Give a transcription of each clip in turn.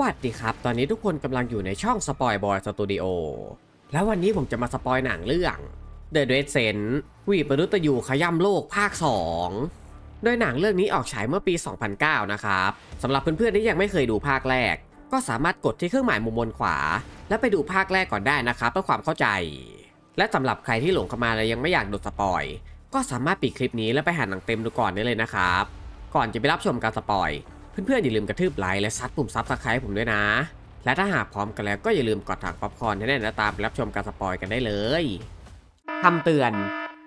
วัสดีครับ ตอนนี้ทุกคนกำลังอยู่ในช่องสปอยบอยสตูดิโอ แล้ววันนี้ผมจะมาสปอยหนังเรื่อง The d r e s s e n วีปรุตยูขย่ำโลกภาค 2 โดยหนังเรื่องนี้ออกฉายเมื่อปี 2009 นะครับ สำหรับเพื่อนๆ ที่ยังไม่เคยดูภาคแรก ก็สามารถกดที่เครื่องหมายมุมบนขวา แล้วไปดูภาคแรกก่อนได้นะครับเพื่อความเข้าใจ และสำหรับใครที่หลงเข้ามาและยังไม่อยากดูสปอย ก็สามารถปิดคลิปนี้แล้วไปหาหนังเต็มดูก่อนได้เลยนะครับ ก่อนจะไปรับชมการสปอยเพื่อนๆ อย่าลืมกระทืบไลค์และซัดปุ่มซับสไครต์ผมด้วยนะ และถ้าหากพร้อมกันแล้วก็อย่าลืมกดถัง ป๊อปคอร์นให้แน่นและตาม รับชมการสปอยกันได้เลย คำเตือน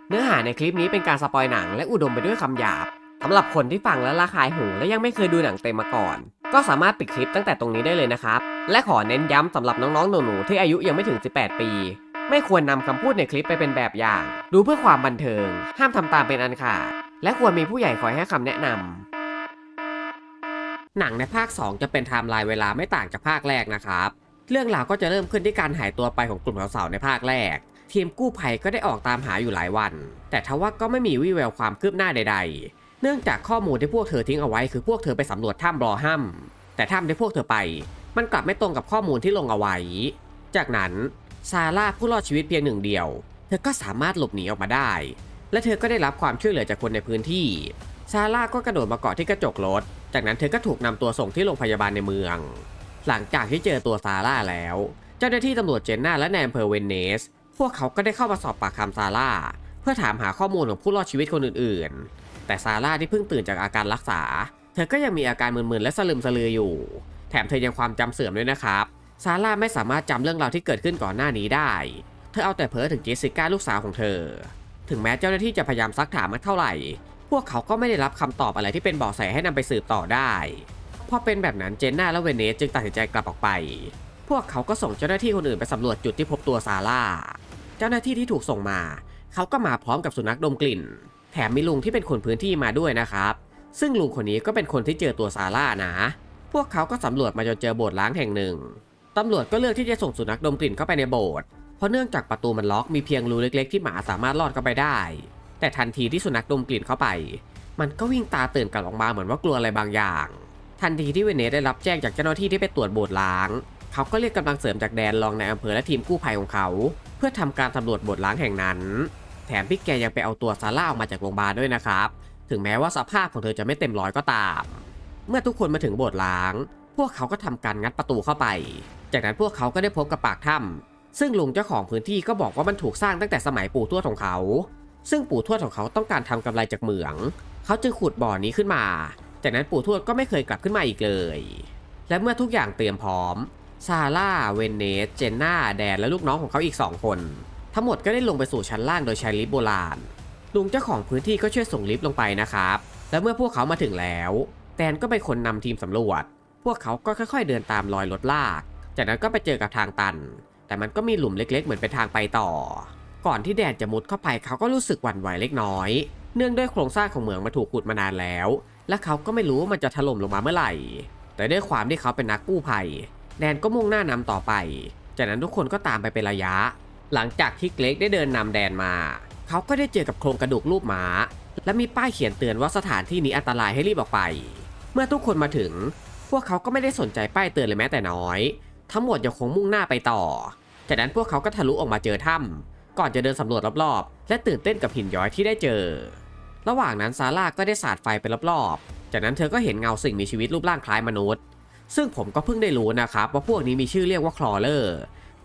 เนื้อหาในคลิปนี้เป็นการสปอยหนังและอุดมไปด้วยคำหยาบสำหรับคนที่ฟังแล้วระคายหู และยังไม่เคยดูหนังเต็มมาก่อน ก็สามารถปิดคลิปตั้งแต่ตรงนี้ได้เลยนะครับและขอเน้นย้ำสำหรับน้องๆหนูๆที่อายุยังไม่ถึง 18 ปี ไม่ควรนำคำพูดในคลิปไปเป็นแบบอย่าง ดูเพื่อความบันเทิง ห้ามทำตามเป็นอันขาดและควรมีผู้ใหญ่คอยให้คำแนะนำหนังในภาค 2 จะเป็นไทม์ไลน์เวลาไม่ต่างจากภาคแรกนะครับ เรื่องราวก็จะเริ่มขึ้นที่การหายตัวไปของกลุ่มสาวๆในภาคแรก ทีมกู้ภัยก็ได้ออกตามหาอยู่หลายวัน แต่ทว่าก็ไม่มีวี่แววความคืบหน้าใดๆ เนื่องจากข้อมูลที่พวกเธอทิ้งเอาไว้คือพวกเธอไปสำรวจถ้ำรอห้ำแต่ถ้ำที่พวกเธอไป มันกลับไม่ตรงกับข้อมูลที่ลงเอาไว้ จากนั้นซาร่าผู้รอดชีวิตเพียงหนึ่งเดียว เธอก็สามารถหลบหนีออกมาได้ และเธอก็ได้รับความช่วยเหลือจากคนในพื้นที่ซาร่าก็กระโดดมาเกาะที่กระจกรถ จากนั้นเธอก็ถูกนำตัวส่งที่โรงพยาบาลในเมือง หลังจากที่เจอตัวซาร่าแล้ว เจ้าหน้าที่ตำรวจเจนนาและแนมเพอร์เวนเนส พวกเขาก็ได้เข้ามาสอบปากคำซาร่า เพื่อถามหาข้อมูลของผู้รอดชีวิตคนอื่นๆ แต่ซาร่าที่เพิ่งตื่นจากอาการรักษา เธอก็ยังมีอาการมึนๆ และสลืมสลืออยู่ แถมเธอยังความจำเสื่อมด้วยนะครับ ซาร่าไม่สามารถจำเรื่องราวที่เกิดขึ้นก่อนหน้านี้ได้ เธอเอาแต่เพ้อถึงเจสสิก้าลูกสาวของเธอ ถึงแม้เจ้าหน้าที่จะพยายามซักถามมันเท่าไหร่พวกเขาก็ไม่ได้รับคำตอบอะไรที่เป็นเบาะแสให้นำไปสืบต่อได้พอเป็นแบบนั้นเจนน่าและเวเนส จึงตัดสินใจกลับออกไป พวกเขาก็ส่งเจ้าหน้าที่คนอื่นไปสำรวจจุดที่พบตัวซาร่า เจ้าหน้าที่ที่ถูกส่งมา เขาก็มาพร้อมกับสุนัขดมกลิ่น แถมมีลุงที่เป็นคนพื้นที่มาด้วยนะครับ ซึ่งลุงคนนี้ก็เป็นคนที่เจอตัวซาร่านะ พวกเขาก็สำรวจมาจนเจอโบสถ์ล้างแห่งหนึ่งตำรวจก็เลือกที่จะส่งสุนัขดมกลิ่นเข้าไปในโบสถ์เพราะเนื่องจากประตูมันล็อกมีเพียงรูเล็กๆที่หมาสามารถลอดเข้าไปได้แต่ทันทีที่สุนัขดมกลิ่นเข้าไป มันก็วิ่งตาตื่นกลับออกมาเหมือนว่ากลัวอะไรบางอย่าง ทันทีที่เวเนสได้รับแจ้งจากเจ้าหน้าที่ที่ไปตรวจโบสถ์ล้าง เขาก็เรียกกำลังเสริมจากแดนรองในอำเภอและทีมกู้ภัยของเขา เพื่อทำการสารวจโบสถ์ล้างแห่งนั้น แถมพี่แกยังไปเอาตัวซาร่าออกมาจากโรงพยาบาลด้วยนะครับ ถึงแม้ว่าสภาพของเธอจะไม่เต็มร้อยก็ตาม เมื่อทุกคนมาถึงโบสถ์ล้าง พวกเขาก็ทำการงัดประตูเข้าไป จากนั้นพวกเขาก็ได้พบกับปากถ้ำซึ่งลุงเจ้าของพื้นที่ก็บอกว่ามันถูกสร้างตั้งแต่สมัยปู่ทวดของเขาซึ่งปู่ทวดของเขาต้องการทำกำไรจากเหมือง เขาจึงขุดบ่อนี้ขึ้นมา จากนั้นปู่ทวดก็ไม่เคยกลับขึ้นมาอีกเลย และเมื่อทุกอย่างเตรียมพร้อม ซาร่า เวนเนส เจนนาแดน และลูกน้องของเขาอีก 2 คน ทั้งหมดก็ได้ลงไปสู่ชั้นล่างโดยใช้ลิฟต์โบราณ ลุงเจ้าของพื้นที่ก็ช่วยส่งลิฟต์ลงไปนะครับ และเมื่อพวกเขามาถึงแล้ว แดนก็เป็นคนนำทีมสำรวจ พวกเขาก็ค่อยๆเดินตามรอยรถลาก จากนั้นก็ไปเจอกับทางตัน แต่มันก็มีหลุมเล็ก ๆ เหมือนเป็นทางไปต่อก่อนที่แดดจะมุดเข้าไป เขาก็รู้สึกหวั่นไหวเล็กน้อย เนื่องด้วยโครงสร้างของเหมืองมาถูกขุดมานานแล้ว และเขาก็ไม่รู้ว่ามันจะถล่มลงมาเมื่อไหร่ แต่ด้วยความที่เขาเป็นนักกู้ภัย แดนก็มุ่งหน้านำต่อไป จากนั้นทุกคนก็ตามไปเป็นระยะ หลังจากที่เกรกได้เดินนำแดนมา เขาก็ได้เจอกับโครงกระดูกรูปหมา และมีป้ายเขียนเตือนว่าสถานที่นี้อันตรายให้รีบออกไป เมื่อทุกคนมาถึง พวกเขาก็ไม่ได้สนใจป้ายเตือนเลยแม้แต่น้อย ทั้งหมดยังคงมุ่งหน้าไปต่อ จากนั้นพวกเขาก็ทะลุออกมาเจอถ้ำก่อนจะเดินสำรวจรอบๆ และตื่นเต้นกับหินย้อยที่ได้เจอ ระหว่างนั้นซาร่าก็ได้สาดไฟไปรอบๆ จากนั้นเธอก็เห็นเงาสิ่งมีชีวิตรูปร่างคล้ายมนุษย์ ซึ่งผมก็เพิ่งได้รู้นะครับว่าพวกนี้มีชื่อเรียกว่าคลอเลอร์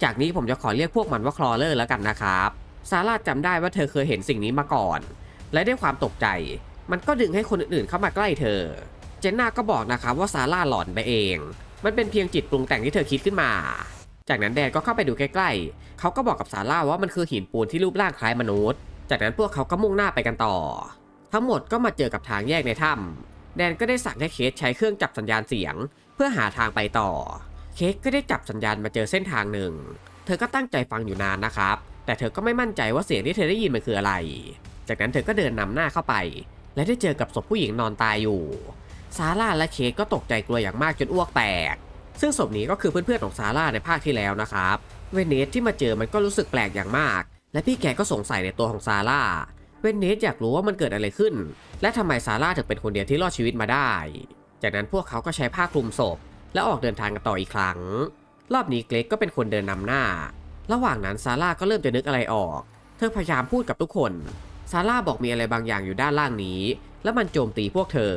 จากนี้ผมจะขอเรียกพวกมันว่าคลอเลอร์แล้วกันนะครับ ซาร่าจำได้ว่าเธอเคยเห็นสิ่งนี้มาก่อน และด้วยความตกใจ มันก็ดึงให้คนอื่นๆเข้ามาใกล้เธอ เจนน่าก็บอกนะครับว่าซาร่าหลอนไปเอง มันเป็นเพียงจิตปรุงแต่งที่เธอคิดขึ้นมาจากนั้นแดนก็เข้าไปดูใกล้ๆ เขาก็บอกกับซาร่าว่ามันคือหินปูนที่รูปร่างคล้ายมนุษย์ จากนั้นพวกเขาก็มุ่งหน้าไปกันต่อ ทั้งหมดก็มาเจอกับทางแยกในถ้ำ แดนก็ได้สั่งให้เคสใช้เครื่องจับสัญญาณเสียงเพื่อหาทางไปต่อ เคสก็ได้จับสัญญาณมาเจอเส้นทางหนึ่ง เธอก็ตั้งใจฟังอยู่นานนะครับ แต่เธอก็ไม่มั่นใจว่าเสียงที่เธอได้ยินมันคืออะไร จากนั้นเธอก็เดินนำหน้าเข้าไป และได้เจอกับศพผู้หญิงนอนตายอยู่ ซาร่าและเคสก็ตกใจกลัวอย่างมากจนอ้วกแตกซึ่งศพนี้ก็คือเพื่อนๆของซาร่าในภาคที่แล้วนะครับ เวนเนสที่มาเจอมันก็รู้สึกแปลกอย่างมาก และพี่แกก็สงสัยในตัวของซาร่า เวนเนสอยากรู้ว่ามันเกิดอะไรขึ้น และทำไมซาร่าถึงเป็นคนเดียวที่รอดชีวิตมาได้ จากนั้นพวกเขาก็ใช้ผ้าคลุมศพและออกเดินทางกันต่ออีกครั้ง รอบนี้เกรกก็เป็นคนเดินนำหน้า ระหว่างนั้นซาร่าก็เริ่มจะนึกอะไรออก เธอพยายามพูดกับทุกคน ซาร่าบอกมีอะไรบางอย่างอยู่ด้านล่างนี้ และมันโจมตีพวกเธอ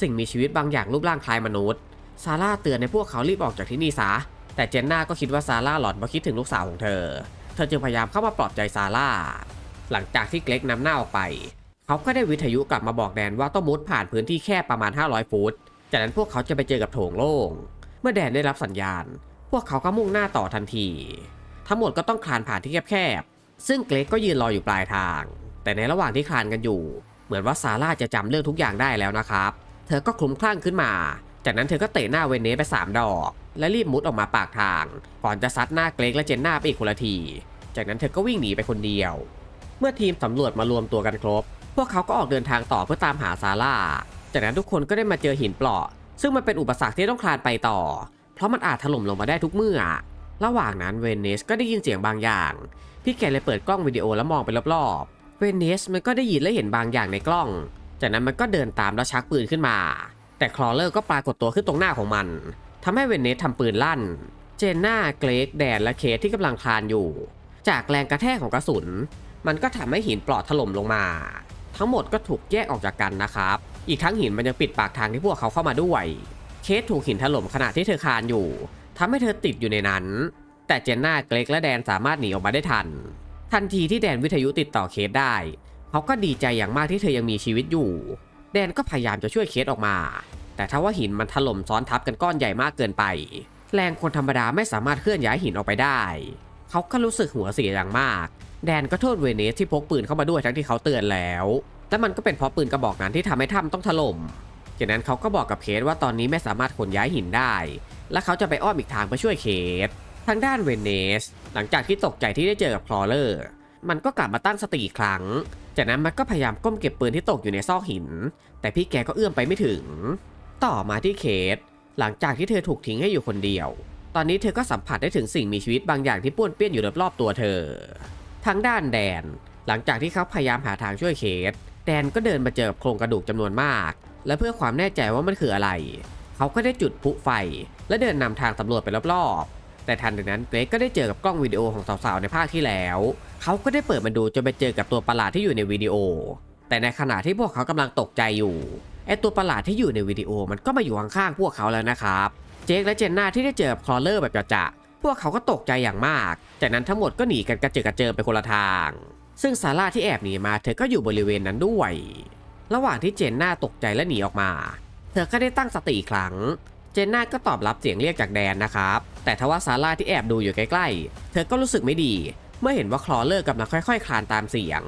สิ่งมีชีวิตบางอย่างรูปร่างคล้ายมนุษย์ซาร่าเตือนในพวกเขารีบออกจากที่นี่ซะ แต่เจนน่าก็คิดว่าซาร่าหลอนเพราะคิดถึงลูกสาวของเธอ เธอจึงพยายามเข้ามาปลอบใจซาร่า หลังจากที่เกรกนำหน้าออกไป เขาก็ได้วิทยุกลับมาบอกแดนว่าต้องมุดผ่านพื้นที่แค่ประมาณ 500 ฟุต จากนั้นพวกเขาจะไปเจอกับโถงโล่ง เมื่อแดนได้รับสัญญาณ พวกเขาก็มุ่งหน้าต่อทันที ทั้งหมดก็ต้องคลานผ่านที่แคบๆซึ่งเกรกก็ยืนรออยู่ปลายทาง แต่ในระหว่างที่คลานกันอยู่ เหมือนว่าซาร่าจะจำเรื่องทุกอย่างได้แล้วนะครับ เธอก็คลุ้มคลั่งขึ้นมาจากนั้นเธอก็เตะหน้าเวเนสไป3ดอก และรีบมุดออกมาปากทาง ก่อนจะซัดหน้าเกรกและเจนน่าไปอีกคนละที จากนั้นเธอก็วิ่งหนีไปคนเดียว เมื่อทีมสำรวจมารวมตัวกันครบ พวกเขาก็ออกเดินทางต่อเพื่อตามหาซาร่า จากนั้นทุกคนก็ได้มาเจอหินเปลาะ ซึ่งมันเป็นอุปสรรคที่ต้องคลานไปต่อ เพราะมันอาจถล่มลงมาได้ทุกเมื่อระหว่างนั้นเวเนสก็ได้ยินเสียงบางอย่างพี่แกเลยเปิดกล้องวิดีโอแล้วมองไปรอบๆ เวเนสมันก็ได้ยินและเห็นบางอย่างในกล้อง จากนั้นมันก็เดินตามแล้วชักปืนขึ้นมาแต่คลอเลอร์ก็ปรากฏตัวขึ้นตรงหน้าของมันทำให้เวนเนสทำปืนลั่น เจนนาเกรก แดนและเคสที่กำลังคลานอยู่ จากแรงกระแทกของกระสุน มันก็ทำให้หินปลอดถล่มลงมา ทั้งหมดก็ถูกแยกออกจากกันนะครับ อีกทั้งหินมันยังปิดปากทางที่พวกเขาเข้ามาด้วย เคสถูกหินถล่มขณะที่เธอคลานอยู่ทำให้เธอติดอยู่ในนั้น แต่เจนนาเกรกและแดนสามารถหนีออกมาได้ทัน ทันทีที่แดนวิทยุติดต่อเคสได้เขาก็ดีใจอย่างมากที่เธอยังมีชีวิตอยู่แดนก็พยายามจะช่วยเคสออกมา แต่ถ้าว่าหินมันถล่มซ้อนทับกันก้อนใหญ่มากเกินไป แรงคนธรรมดาไม่สามารถเคลื่อนย้ายหินออกไปได้ เขาก็รู้สึกหัวเสียอย่างมาก แดนก็โทษเวเนสที่พกปืนเข้ามาด้วยทั้งที่เขาเตือนแล้ว แต่มันก็เป็นเพราะปืนกระบอกนั้นที่ทำให้ถ้ำต้องถล่มจากนั้นเขาก็บอกกับเคสว่าตอนนี้ไม่สามารถขนย้ายหินได้ และเขาจะไปอ้อมอีกทางเพื่อช่วยเคส ทางด้านเวเนส หลังจากที่ตกใจที่ได้เจอกับพลอเลอร์ มันก็กลับมาตั้งสติอีกครั้งจากนั้นมัดก็พยายามก้มเก็บปืนที่ตกอยู่ในซอกหิน แต่พี่แกก็เอื้อมไปไม่ถึง ต่อมาที่เคสหลังจากที่เธอถูกทิ้งให้อยู่คนเดียว ตอนนี้เธอก็สัมผัสได้ถึงสิ่งมีชีวิตบางอย่างที่ป้วนเปี้ยนอยู่รอบๆตัวเธอ ทางด้านแดน หลังจากที่เขาพยายามหาทางช่วยเคสแดนก็เดินมาเจอโครงกระดูกจำนวนมาก และเพื่อความแน่ใจว่ามันคืออะไร เขาก็ได้จุดพุไฟ และเดินนำทางตำรวจไปรอบๆ แต่ทันใดนั้นเกรกก็ได้เจอกับกล้องวิดีโอของสาวๆในภาคที่แล้วเขาก็ได้เปิดมันดูจนไปเจอกับตัวประหลาดที่อยู่ในวิดีโอ แต่ในขณะที่พวกเขากำลังตกใจอยู่ไอตัวประหลาดที่อยู่ในวิดีโอมันก็มาอยู่ข้างๆพวกเขาแล้วนะครับ เจคและเจนนาที่ได้เจอคลอเลอร์แบบจะพวกเขาก็ตกใจอย่างมาก จากนั้นทั้งหมดก็หนีกันกระเจิดกระเจิงไปคนละทาง ซึ่งซาร่าที่แอบหนีมา เธอก็อยู่บริเวณนั้นด้วย ระหว่างที่เจนน่าตกใจและหนีออกมา เธอก็ได้ตั้งสติอีกครั้ง เจนน่าก็ตอบรับเสียงเรียกจากแดนนะครับแต่ทว่าซาร่าที่แอบดูอยู่ใกล้ ๆ เธอก็รู้สึกไม่ดีมื่อเห็นว่าคลอเลอร์กำลังค่อยๆ คลานตามเสียง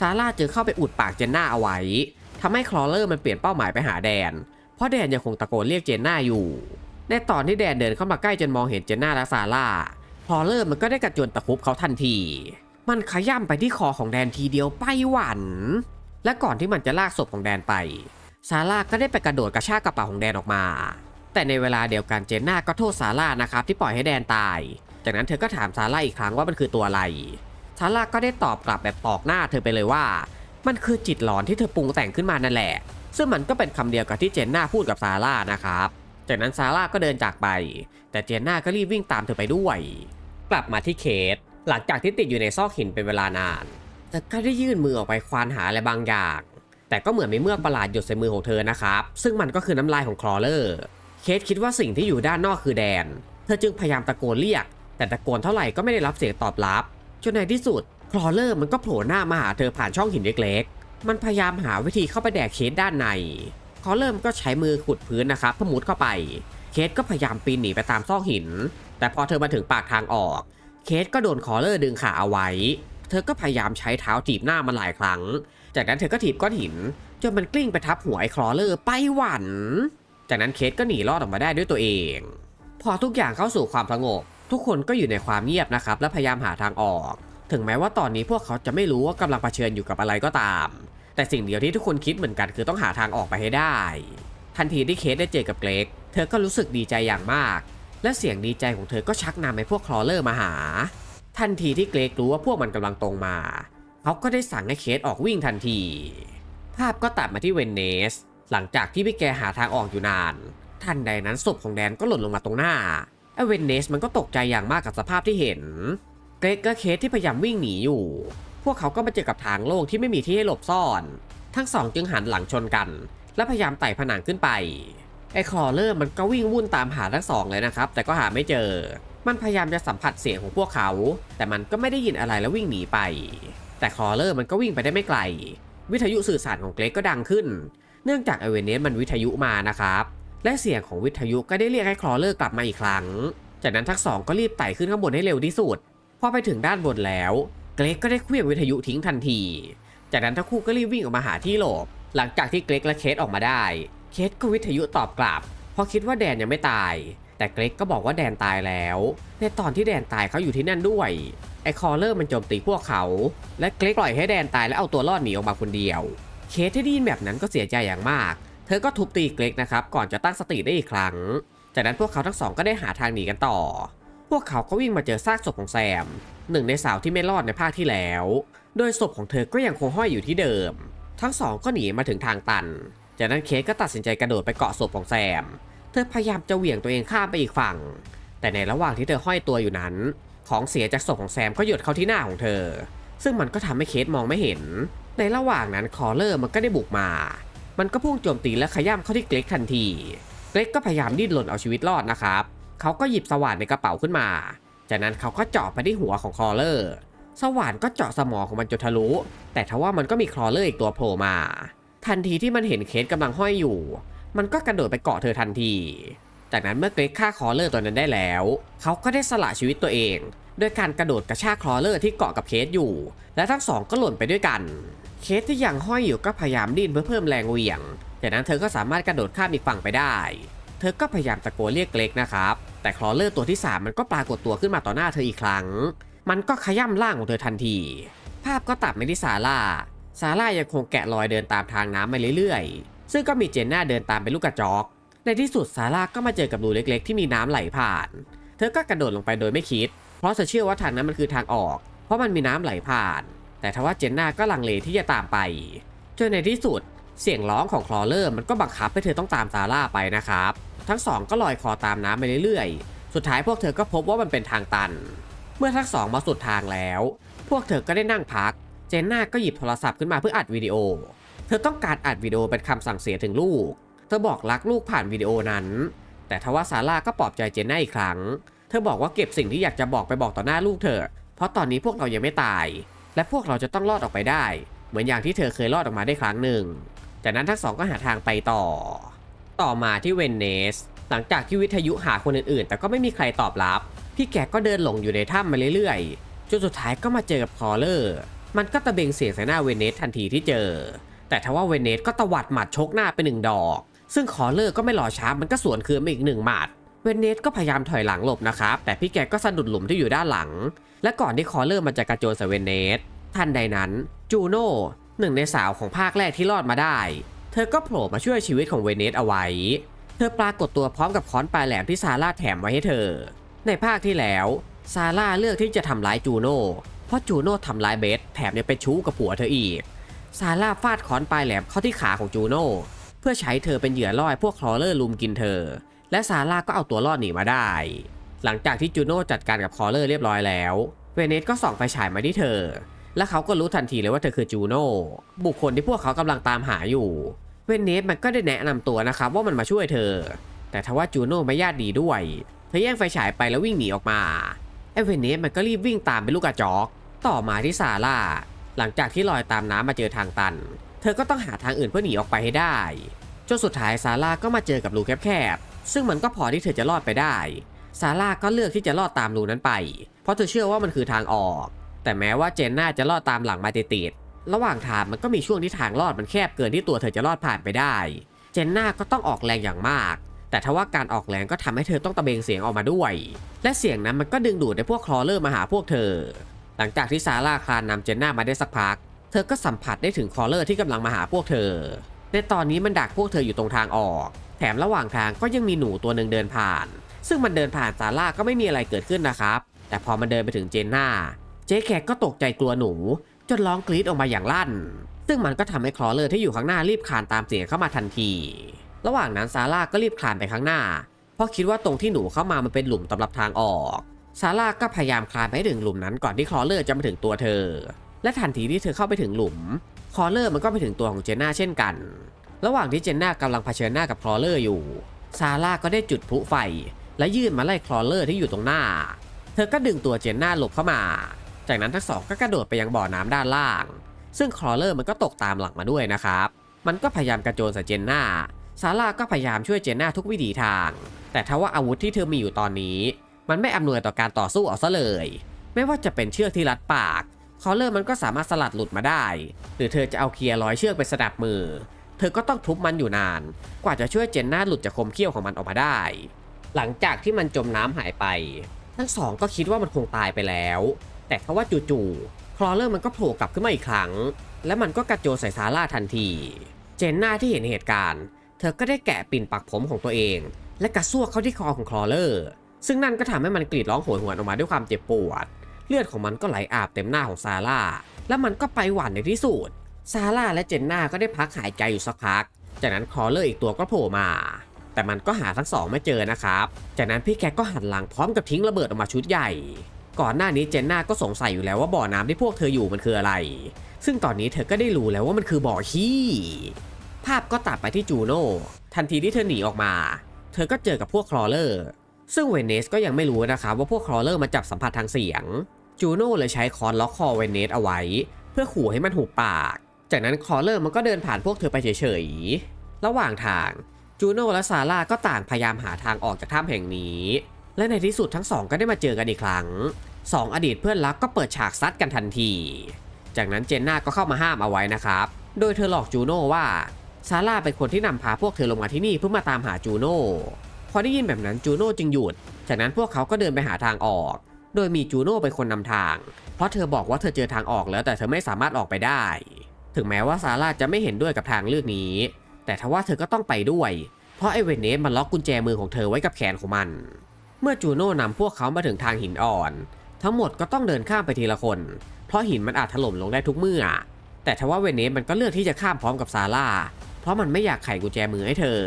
ซาร่าจึงเข้าไปอุดปากเจนน่าเอาไว้ ทำให้คลอเลอร์มันเปลี่ยนเป้าหมายไปหาแดน เพราะแดนยังคงตะโกนเรียกเจนน่าอยู่ ในตอนที่แดนเดินเข้ามาใกล้จนมองเห็นเจนน่าและซาร่าคลอเลอร์มันก็ได้กระโจนตะคุบเขาทันที มันขย่ำไปที่คอของแดนทีเดียวไปหวัน และก่อนที่มันจะลากศพของแดนไป ซาร่าก็ได้ไปกระโดดกระชากกระเป๋าของแดนออกมา แต่ในเวลาเดียวกันเจนน่าก็โทษซาร่านะครับที่ปล่อยให้แดนตายจากนั้นเธอก็ถามซาร่าอีกครั้งว่ามันคือตัวอะไร ซาร่าก็ได้ตอบกลับแบบตอกหน้าเธอไปเลยว่า มันคือจิตหลอนที่เธอปรุงแต่งขึ้นมานั่นแหละ ซึ่งมันก็เป็นคำเดียวกับที่เจนน่าพูดกับซาร่านะครับ จากนั้นซาร่าก็เดินจากไป แต่เจนน่าก็รีบวิ่งตามเธอไปด้วยกลับมาที่เคสหลังจากที่ติดอยู่ในซอกหินเป็นเวลานาน เธอก็ได้ยื่นมือออกไปควานหาอะไรบางอย่าง แต่ก็เหมือนไมีเมื่อประหลาดหยดใส่มือของเธอ นะครับ ซึ่งมันก็คือน้ำลายของคลอเลอร์ เคสคิดว่าสิ่งที่อยู่ด้านนอกคือแดน เธอจึงพยายามตะโกนเรียกแต่ตะโกนเท่าไหร่ก็ไม่ได้รับเสียงตอบรับ จนในที่สุดคลอเลอร์มันก็โผล่หน้ามาหาเธอผ่านช่องหินเล็กๆ มันพยายามหาวิธีเข้าไปแดกเคสด้านในคลอเลอร์มันก็ใช้มือขุดพื้นนะครับเพื่อมุดเข้าไป เคสก็พยายามปีนหนีไปตามซอกหิน แต่พอเธอมาถึงปากทางออก เคสก็โดนคอเลอร์ดึงขาเอาไว้ เธอก็พยายามใช้เท้าถีบหน้ามันหลายครั้ง จากนั้นเธอก็ถีบก้อนหินจนมันกลิ้งไปทับหัวไอ้คลอเลอร์ไปหวันจากนั้นเคสก็หนีรอดออกมาได้ด้วยตัวเอง พอทุกอย่างเข้าสู่ความสงบทุกคนก็อยู่ในความเงียบนะครับ และพยายามหาทางออก ถึงแม้ว่าตอนนี้พวกเขาจะไม่รู้ว่ากำลังเผชิญอยู่กับอะไรก็ตาม แต่สิ่งเดียวที่ทุกคนคิดเหมือนกันคือต้องหาทางออกไปให้ได้ ทันทีที่เคสได้เจอกับเกรกเธอก็รู้สึกดีใจอย่างมาก และเสียงดีใจของเธอก็ชักนำให้พวกคลอเลอร์มาหา ทันทีที่เกรกรู้ว่าพวกมันกำลังตรงมา เขาก็ได้สั่งให้เคสออกวิ่งทันที ภาพก็ตัดมาที่เวนเนส หลังจากที่พี่แกหาทางออกอยู่นาน ทันใดนั้นศพของแดนก็หล่นลงมาตรงหน้าเอเวนเนสมันก็ตกใจอย่างมากกับสภาพที่เห็นเกรกก็เคสที่พยายามวิ่งหนีอยู่ พวกเขาก็มาเจอกับทางโล่งที่ไม่มีที่ให้หลบซ่อน ทั้งสองจึงหันหลังชนกัน และพยายามไต่ผนังขึ้นไปไอ้คอเลอร์มันก็วิ่งวุ่นตามหาทั้งสองเลยนะครับ แต่ก็หาไม่เจอ มันพยายามจะสัมผัสเสียงของพวกเขา แต่มันก็ไม่ได้ยินอะไรแล้ววิ่งหนีไป แต่คอเลอร์มันก็วิ่งไปได้ไม่ไกล วิทยุสื่อสารของเกรกก็ดังขึ้น เนื่องจากเอเวนเนสมันวิทยุมานะครับและเสียงของวิทยุก็ได้เรียกให้คลอเลอร์กลับมาอีกครั้ง จากนั้นทั้งสองก็รีบไต่ขึ้นข้างบนให้เร็วที่สุด พอไปถึงด้านบนแล้ว เกรกก็ได้เคลียงวิทยุทิ้งทันที จากนั้นทั้งคู่ก็รีบวิ่งออกมาหาที่หลบ หลังจากที่เกรกและเคสออกมาได้ เคสก็วิทยุตอบกลับ เพราะคิดว่าแดนยังไม่ตาย แต่เกรกก็บอกว่าแดนตายแล้ว ในตอนที่แดนตายเขาอยู่ที่นั่นด้วย ไอคอเลอร์มันโจมตีพวกเขา และเกรกปล่อยให้แดนตายแล้วเอาตัวรอดหนีออกมาคนเดียว เคสที่ได้ยินแบบนั้นก็เสียใจอย่างมากเธอ ก็ทุบตีเกรกนะครับก่อนจะตั้งสติได้อีกครั้ง จากนั้นพวกเขาทั้งสองก็ได้หาทางหนีกันต่อ พวกเขาก็วิ่งมาเจอซากศพของแซมหนึ่งในสาวที่ไม่รอดในภาคที่แล้ว โดยศพของเธอก็ยังคงห้อยอยู่ที่เดิม ทั้งสองก็หนีมาถึงทางตัน จากนั้นเคสก็ตัดสินใจกระโดดไปเกาะศพของแซม เธอพยายามจะเหวี่ยงตัวเองข้ามไปอีกฝั่ง แต่ในระหว่างที่เธอห้อยตัวอยู่นั้น ของเสียจากศพของแซมก็หยดเข้าที่หน้าของเธอ ซึ่งมันก็ทำให้เคสมองไม่เห็น ในระหว่างนั้นคอเลอร์มันก็ได้บุกมามันก็พุ่งโจมตีและขย้ำเข้าที่เกรกทันที เกรกก็พยายามดิ้นหล่นเอาชีวิตรอดนะครับ เขาก็หยิบสว่านในกระเป๋าขึ้นมา จากนั้นเขาก็เจาะไปที่หัวของคอเลอร์ สว่านก็เจาะสมองของมันจนทะลุ แต่ทว่ามันก็มีคอเลอร์อีกตัวโผล่มา ทันทีที่มันเห็นเคสกำลังห้อยอยู่ มันก็กระโดดไปเกาะเธอทันที จากนั้นเมื่อเกรกฆ่าคอเลอร์ตัวนั้นได้แล้ว เขาก็ได้สละชีวิตตัวเองด้วยการกระโดดกระชากคอเลอร์ที่เกาะกับเคสอยู่ และทั้งสองก็หล่นไปด้วยกันเคสที่ยังห้อยอยู่ก็พยายามดิ้นเพื่อเพิ่มแรงเหวี่ยง แต่นั้นเธอก็สามารถกระโดดข้ามอีกฝั่งไปได้ เธอก็พยายามตะโกนเรียกเกรกนะครับ แต่คลอเลอร์ตัวที่ 3 มันก็ปรากฏตัวขึ้นมาต่อหน้าเธออีกครั้ง มันก็ขย่ำร่างของเธอทันที ภาพก็ตัดไปที่ซาร่า ซาร่ายังคงแกะรอยเดินตามทางน้ำมาเรื่อยๆ ซึ่งก็มีเจนน่าเดินตามเป็นลูกกระจอก ในที่สุดซาร่าก็มาเจอกับรูเล็กๆ ที่มีน้ำไหลผ่าน เธอก็กระโดดลงไปโดยไม่คิด เพราะเธอเชื่อว่าทางนั้นมันคือทางออก เพราะมันมีน้ำไหลผ่านแต่ทว่าเจนนาก็ลังเลที่จะตามไป จนในที่สุด เสียงร้องของคลอเลอร์มันก็บังคับให้เธอต้องตามซาร่าไปนะครับ ทั้งสองก็ลอยคอตามน้ำไปเรื่อยๆสุดท้ายพวกเธอก็พบว่ามันเป็นทางตัน เมื่อทั้งสองมาสุดทางแล้ว พวกเธอก็ได้นั่งพักเจนนาก็หยิบโทรศัพท์ขึ้นมาเพื่ออัดวิดีโอ เธอต้องการอัดวิดีโอเป็นคำสั่งเสียถึงลูก เธอบอกรักลูกผ่านวิดีโอนั้น แต่ทว่าซาร่าก็ปลอบใจเจนนาอีกครั้ง เธอบอกว่าเก็บสิ่งที่อยากจะบอกไปบอกต่อหน้าลูกเธอเพราะตอนนี้พวกเรายังไม่ตายและพวกเราจะต้องรอดออกไปได้ เหมือนอย่างที่เธอเคยรอดออกมาได้ครั้งหนึ่ง จากนั้นทั้งสองก็หาทางไปต่อต่อมาที่เวนเนสหลังจากที่วิทยุหาคนอื่นๆ แต่ก็ไม่มีใครตอบรับพี่แกก็เดินหลงอยู่ในถ้ำมาเรื่อยๆจนสุดท้ายก็มาเจอกับคอเลอร์มันก็ตะเบงเสียงใส่หน้าเวนเนส ทันทีที่เจอ แต่ทว่าเวนเนสก็ตวัดหมัดชกหน้าไปหนึ่งดอกซึ่งคอเลอร์ก็ไม่รอช้ามันก็สวนคืนมาอีกหนึ่งหมัดเวนเนสก็พยายามถอยหลังหลบนะครับแต่พี่แกก็สะดุดหลุมที่อยู่ด้านหลังและก่อนที่คอเลอร์มันจะกระโจนเซเวนเนสทันใดนั้นจูโน่หนึ่งในสาวของภาคแรกที่รอดมาได้ เธอก็โผล่มาช่วยชีวิตของเวเนสเอาไว้ เธอปรากฏตัวพร้อมกับค้อนปลายแหลมที่ซาร่าแถมไว้ให้เธอในภาคที่แล้วซาร่าเลือกที่จะทำร้ายจูโน่เพราะจูโน่ทำร้ายเบสแถมยังไปชู้กับผัวเธออีกซาร่าฟาดค้อนปลายแหลมเข้าที่ขาของจูโน่เพื่อใช้เธอเป็นเหยื่อล่อให้พวกคอเลอร์ลุมกินเธอและซาร่าก็เอาตัวรอดหนีมาได้หลังจากที่จูโน่จัดการกับคอเลอร์เรียบร้อยแล้ว เวเนสก็ส่องไฟฉายมาที่เธอ และเขาก็รู้ทันทีเลยว่าเธอคือจูโน่บุคคลที่พวกเขากำลังตามหาอยู่ เวเนสมันก็ได้แนะนำตัวนะครับว่ามันมาช่วยเธอ แต่ทว่าจูโน่ไม่ญาติดีด้วย เธอแย่งไฟฉายไปแล้ววิ่งหนีออกมาไอเวเนสมันก็รีบวิ่งตามเป็นลูกกระจอก ต่อมาที่ซาร่า หลังจากที่ลอยตามน้ำมาเจอทางตัน เธอก็ต้องหาทางอื่นเพื่อหนีออกไปให้ได้ จนสุดท้ายซาร่าก็มาเจอกับรูแคบๆ ซึ่งมันก็พอที่เธอจะรอดไปได้ซาร่าก็เลือกที่จะลอดตามรูนั้นไป เพราะเธอเชื่อว่ามันคือทางออก แต่แม้ว่าเจนน่าจะลอดตามหลังมาติดๆระหว่างทางมันก็มีช่วงที่ทางลอดมันแคบเกินที่ตัวเธอจะลอดผ่านไปได้ เจนน่าก็ต้องออกแรงอย่างมาก แต่ทว่าการออกแรงก็ทำให้เธอต้องตะเบงเสียงออกมาด้วย และเสียงนั้นมันก็ดึงดูดในพวกคลอเลอร์มาหาพวกเธอ หลังจากที่ซาร่าคลานนำเจนน่ามาได้สักพัก เธอก็สัมผัสได้ถึงคลอเลอร์ที่กำลังมาหาพวกเธอ ในตอนนี้มันดักพวกเธออยู่ตรงทางออก แถมระหว่างทางก็ยังมีหนูตัวหนึ่งเดินผ่านซึ่งมันเดินผ่านซาร่าก็ไม่มีอะไรเกิดขึ้นนะครับ แต่พอมันเดินไปถึงเจนน่า เจ๊แขกก็ตกใจกลัวหนู จนร้องกรีดออกมาอย่างลั่น ซึ่งมันก็ทำให้คลอเลอร์ที่อยู่ข้างหน้ารีบคานตามเสียงเข้ามาทันที ระหว่างนั้นซาร่าก็รีบคานไปข้างหน้า เพราะคิดว่าตรงที่หนูเข้ามามันเป็นหลุมสาหรับทางออก ซาร่าก็พยายามคลานไปถึงหลุมนั้นก่อนที่คลอเลอร์จะมาถึงตัวเธอ และทันทีที่เธอเข้าไปถึงหลุมคลอเลอร์มันก็ไปถึงตัวของเจนน่าเช่นกัน ระหว่างที่เจนน่ากำลังเผชิญหน้ากับคลอเลอร์อยู่ซาร่าก็ได้จุดพลุไฟและยื่นมาไล่คลอเลอร์ที่อยู่ตรงหน้า เธอก็ดึงตัวเจนน่าหลบเข้ามา จากนั้นทั้งสองก็กระโดดไปยังบ่อน้ำด้านล่าง ซึ่งคลอเลอร์มันก็ตกตามหลังมาด้วยนะครับ มันก็พยายามกระโจนใส่เจนน่า ซาร่าก็พยายามช่วยเจนน่าทุกวิถีทาง แต่ทว่าอาวุธที่เธอมีอยู่ตอนนี้ มันไม่อำนวยต่อการต่อสู้เอาซะเลย ไม่ว่าจะเป็นเชือกที่รัดปาก คลอเลอร์มันก็สามารถสลัดหลุดมาได้ หรือเธอจะเอาเคียร์ร้อยเชือกไปสนับมือ เธอก็ต้องทุบมันอยู่นาน กว่าจะช่วยเจนน่าหลุดจากคมเขี้ยวของมันออกมาได้หลังจากที่มันจมน้ำหายไป ทั้งสองก็คิดว่ามันคงตายไปแล้ว แต่เพราะว่าจู่ๆคลอเลอร์มันก็โผล่กลับขึ้นมาอีกครั้ง และมันก็กระโจนใส่ซาร่าทันที เจนน่าที่เห็นเหตุการณ์ เธอก็ได้แกะปิ่นปักผมของตัวเอง และกระซวกเข้าที่คอของคลอเลอร์ซึ่งนั่นก็ทำให้มันกรีดร้องโหยหวนออกมาด้วยความเจ็บปวด เลือดของมันก็ไหลอาบเต็มหน้าของซาร่าและมันก็ไปหวานในที่สุดซาร่าและเจนน่าก็ได้พักหายใจอยู่สักพัก จากนั้นคอเลอร์อีกตัวก็โผล่มาแต่มันก็หาทั้งสองไม่เจอนะครับ จากนั้นพี่แคก็หันหลังพร้อมกับทิ้งระเบิดออกมาชุดใหญ่ ก่อนหน้านี้เจนน่าก็สงสัยอยู่แล้วว่าบ่อน้ำที่พวกเธออยู่มันคืออะไร ซึ่งตอนนี้เธอก็ได้รู้แล้วว่ามันคือบ่อขี้ ภาพก็ตัดไปที่จูโน่ทันทีที่เธอหนีออกมา เธอก็เจอกับพวกคลอเลอร์ซึ่งเวเนสก็ยังไม่รู้นะครับ ว่าพวกคลอเลอร์มาจับสัมผัสทางเสียง จูโน่เลยใช้คอนล็อกคอเวเนสเอาไว้ เพื่อขู่ให้มันหูปาก จากนั้นคลอเลอร์มันก็เดินผ่านพวกเธอไปเฉย ๆ ระหว่างทางจูโน่และซาร่าก็ต่างพยายามหาทางออกจากถ้ำแห่งนี้ และในที่สุดทั้งสองก็ได้มาเจอกันอีกครั้ง สองอดีตเพื่อนรักก็เปิดฉากซัดกันทันที จากนั้นเจนน่าก็เข้ามาห้ามเอาไว้นะครับ โดยเธอหลอกจูโน่ว่า ซาร่าเป็นคนที่นำพาพวกเธอลงมาที่นี่เพื่อมาตามหาจูโน่ พอได้ยินแบบนั้นจูโน่จึงหยุดจากนั้นพวกเขาก็เดินไปหาทางออก โดยมีจูโน่เป็นคนนำทาง เพราะเธอบอกว่าเธอเจอทางออกแล้ว แต่เธอไม่สามารถออกไปได้ ถึงแม้ว่าซาร่าจะไม่เห็นด้วยกับทางเลือกนี้แต่ทว่าเธอก็ต้องไปด้วย เพราะไอเวเนสมันล็อกกุญแจมือของเธอไว้กับแขนของมัน เมื่อจูโน่นำพวกเขามาถึงทางหินอ่อน ทั้งหมดก็ต้องเดินข้ามไปทีละคน เพราะหินมันอาจถล่มลงได้ทุกเมื่อ แต่ทว่าเวเนสมันก็เลือกที่จะข้ามพร้อมกับซาร่า เพราะมันไม่อยากไขกุญแจมือให้เธอ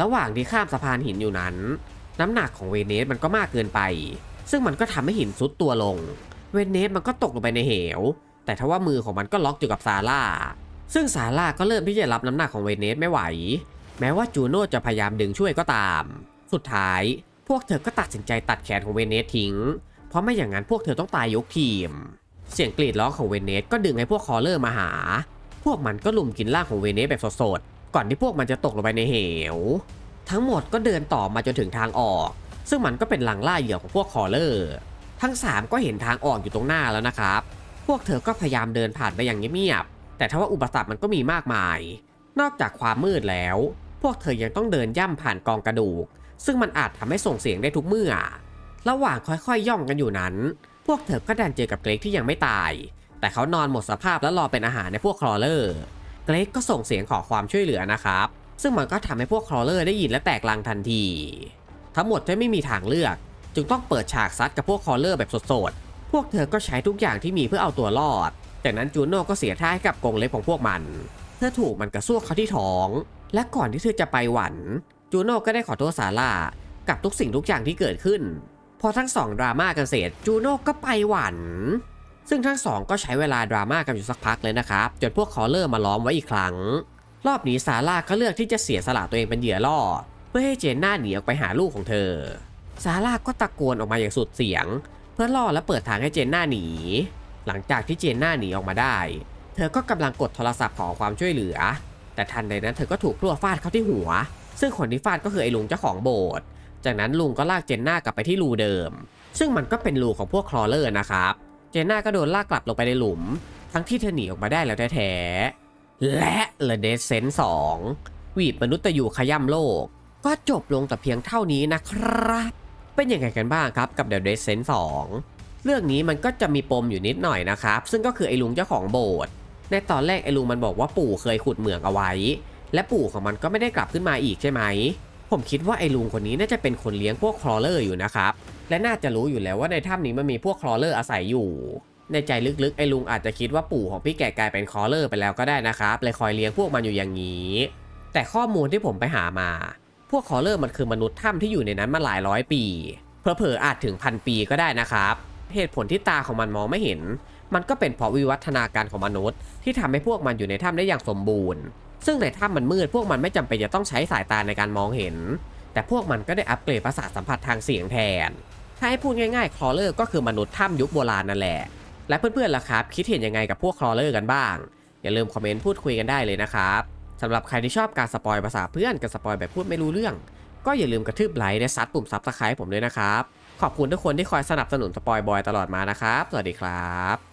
ระหว่างที่ข้ามสะพานหินอยู่นั้น น้ำหนักของเวเนสมันก็มากเกินไป ซึ่งมันก็ทำให้หินซุดตัวลง เวเนสมันก็ตกลงไปในเหว แต่ทว่ามือของมันก็ล็อกอยู่กับซาร่าซึ่งซาร่าก็เริ่มที่จะรับน้ำหนักของเวเนสไม่ไหว แม้ว่าจูโน่จะพยายามดึงช่วยก็ตาม สุดท้ายพวกเธอก็ตัดสินใจตัดแขนของเวเนสทิ้งเพราะไม่อย่างนั้นพวกเธอต้องตายยกทีม เสียงกรีดร้องของเวเนสก็ดึงให้พวกคอเลอร์มาหา พวกมันก็ลุมกินร่างของเวเนสแบบสดๆก่อนที่พวกมันจะตกลงไปในเหว ทั้งหมดก็เดินต่อมาจนถึงทางออก ซึ่งมันก็เป็นหลังล่าเหยื่อของพวกคอเลอร์ทั้ง 3 ก็เห็นทางออกอยู่ตรงหน้าแล้วนะครับ พวกเธอก็พยายามเดินผ่านไปอย่างเงียบแต่ถ้าว่าอุปสรรคมันก็มีมากมาย นอกจากความมืดแล้ว พวกเธอยังต้องเดินย่ำผ่านกองกระดูก ซึ่งมันอาจทำให้ส่งเสียงได้ทุกเมื่อ ระหว่างค่อยๆ ย่องกันอยู่นั้น พวกเธอก็ดันเจอกับเกรกที่ยังไม่ตาย แต่เขานอนหมดสภาพและรอเป็นอาหารในพวกคลอเลอร์เกรกก็ส่งเสียงขอความช่วยเหลือนะครับ ซึ่งมันก็ทำให้พวกคลอเลอร์ได้ยินและแตกลังทันที ทั้งหมดจะไม่มีทางเลือก จึงต้องเปิดฉากซัดกับพวกคลอเลอร์แบบสดๆ พวกเธอก็ใช้ทุกอย่างที่มีเพื่อเอาตัวรอดจากนั้นจูโน่ก็เสียท่าให้กับกรงเล็บของพวกมันเพื่อถูกมันกระซวกเข้าที่ท้อง และก่อนที่เธอจะไปหวันจูโน่ก็ได้ขอโทษซาร่ากับทุกสิ่งทุกอย่างที่เกิดขึ้น พอทั้งสองดราม่ากันเสร็จจูโน่ก็ไปหวัน ซึ่งทั้งสองก็ใช้เวลาดราม่ากันอยู่สักพักเลยนะครับ จนพวกคอเลอร์มาล้อมไว้อีกครั้ง รอบนี้ซาร่าก็เลือกที่จะเสียสละตัวเองเป็นเหยื่อล่อเพื่อให้เจนหน้าหนีออกไปหาลูกของเธอซาร่าก็ตะโกนออกมาอย่างสุดเสียงเพื่อล่อและเปิดทางให้เจนหน้าหนีหลังจากที่เจนน่าหนีออกมาได้ เธอก็กำลังกดโทรศัพท์ขอความช่วยเหลือ แต่ทันใดนั้นเธอก็ถูกพลั่วฟาดเข้าที่หัว ซึ่งคนที่ฟาดก็คือไอ้ลุงเจ้าของโบสถ์จากนั้นลุงก็ลากเจนน่ากลับไปที่รูเดิม ซึ่งมันก็เป็นรูของพวกคลอเลอร์นะครับ เจนน่าก็โดนลากกลับลงไปในหลุม ทั้งที่เธอหนีออกมาได้แล้วแท้้และเลเดเซนสองวีบมนุษย์ตะยูขย่ำโลก ก็จบลงแต่เพียงเท่านี้นะครับ เป็นยังไงกันบ้างครับกับเดอะเดซเซนสองเรื่องนี้มันก็จะมีปมอยู่นิดหน่อยนะครับ ซึ่งก็คือไอ้ลุงเจ้าของโบสถ์ในตอนแรกไอ้ลุงมันบอกว่าปู่เคยขุดเหมืองเอาไว้ และปู่ของมันก็ไม่ได้กลับขึ้นมาอีกใช่ไหม ผมคิดว่าไอ้ลุงคนนี้น่าจะเป็นคนเลี้ยงพวกคลอเลอร์อยู่นะครับ และน่าจะรู้อยู่แล้วว่าในถ้ำนี้มันมีพวกคลอเลอร์อาศัยอยู่ ในใจลึกๆ ไอ้ลุงอาจจะคิดว่าปู่ของพี่แก่กลายเป็นคลอเลอร์ไปแล้วก็ได้นะครับ เลยคอยเลี้ยงพวกมันอยู่อย่างนี้ แต่ข้อมูลที่ผมไปหามา พวกคลอเลอร์มันคือมนุษย์ถ้ำที่อยู่ในนั้นมาหลายร้อยปีเพอเพออาจถึงพันปีก็ได้นะครับเหตุผลที่ตาของมันมองไม่เห็น มันก็เป็นเพราะวิวัฒนาการของมนุษย์ ที่ทำให้พวกมันอยู่ในถ้าได้อย่างสมบูรณ์ ซึ่งในถ้ามันมืดพวกมันไม่จำเป็นจะต้องใช้สายตาในการมองเห็น แต่พวกมันก็ได้อัปเกรดประสาทสัมผัสทางเสียงแทน ถ้าให้พูดง่ายๆคลอเลอร์ก็คือมนุษย์ถ้ำยุคโบราณนั่นแหละ และเพื่อนๆ ล่ะครับคิดเห็นยังไงกับพวกคลอเลอร์กันบ้าง อย่าลืมคอมเมนต์พูดคุยกันได้เลยนะครับสำหรับใครที่ชอบการสปอยภาษาเพื่อนกับสปอยแบบพูดไม่รู้เรื่อง ก็อย่าลืมกระทึบไลค์และซัดปุ่มซับสไครต์ผมด้วยนะครับขอบคุณทุกคนที่คอยสนับสนุนสปอยบอยตลอดมานะครับ สวัสดีครับ